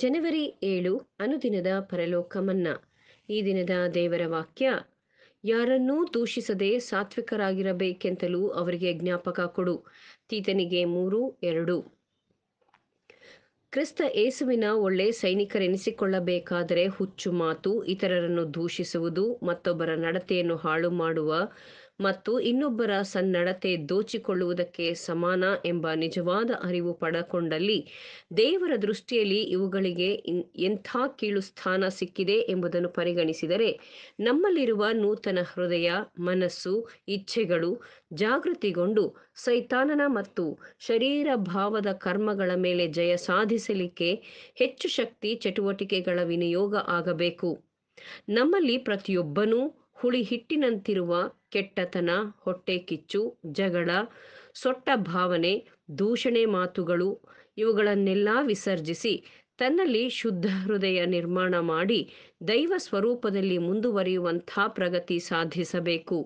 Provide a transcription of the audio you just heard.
ಜನವರಿ ಏಳು ಅನುದಿನದ ಪರಲೋಕ ಮನ್ನಾ ಈ ದಿನದ ದೇವರ ವಾಕ್ಯ ಯಾರನ್ನೂ ದೂಷಿಸದೆ ಸಾತ್ವಿಕರಾಗಿರಬೇಕೆಂತಲೂ ಅವರಿಗೆ ಜ್ಞಾಪಕ ಕೊಡು ತೀತನಿಗೆ ಮೂರು ಎರಡು ಕ್ರಿಸ್ತ ಏಸುವಿನ ಒಳ್ಳೆ ಸೈನಿಕರೆನಿಸಿಕೊಳ್ಳಬೇಕಾದರೆ ಹುಚ್ಚು ಮಾತು ಇತರರನ್ನು ದೂಷಿಸುವುದು ಮತ್ತೊಬ್ಬರ ನಡತೆಯನ್ನು ಹಾಳು ಮಾಡುವ ಮತ್ತು ಇನ್ನೊಬ್ಬರ ಸನ್ನಡತೆ ದೋಚಿಕೊಳ್ಳುವುದಕ್ಕೆ ಸಮಾನ ಎಂಬ ನಿಜವಾದ ಅರಿವು ಪಡಕೊಂಡಲ್ಲಿ ದೇವರ ದೃಷ್ಟಿಯಲ್ಲಿ ಇವುಗಳಿಗೆ ಎಂಥ ಕೀಳು ಸ್ಥಾನ ಸಿಕ್ಕಿದೆ ಎಂಬುದನ್ನು ಪರಿಗಣಿಸಿದರೆ ನಮ್ಮಲ್ಲಿರುವ ನೂತನ ಹೃದಯ ಮನಸ್ಸು ಇಚ್ಛೆಗಳು ಜಾಗೃತಿಗೊಂಡು ಸೈತಾನನ ಮತ್ತು ಶರೀರ ಭಾವದ ಕರ್ಮಗಳ ಮೇಲೆ ಜಯ ಸಾಧಿಸಲಿಕ್ಕೆ ಹೆಚ್ಚು ಶಕ್ತಿ ಚಟುವಟಿಕೆಗಳ ವಿನಿಯೋಗ ಆಗಬೇಕು ನಮ್ಮಲ್ಲಿ ಪ್ರತಿಯೊಬ್ಬನೂ ಹುಳಿ ಹಿಟ್ಟಿನಂತಿರುವ ಕೆಟ್ಟತನ ಹೊಟ್ಟೆ ಕಿಚ್ಚು ಜಗಳ ಸೊಟ್ಟ ಭಾವನೆ ದೂಷಣೆ ಮಾತುಗಳು ಇವುಗಳನ್ನೆಲ್ಲ ವಿಸರ್ಜಿಸಿ ತನ್ನಲ್ಲಿ ಶುದ್ಧ ಹೃದಯ ನಿರ್ಮಾಣ ಮಾಡಿ ದೈವ ಸ್ವರೂಪದಲ್ಲಿ ಮುಂದುವರಿಯುವಂಥ ಪ್ರಗತಿ ಸಾಧಿಸಬೇಕು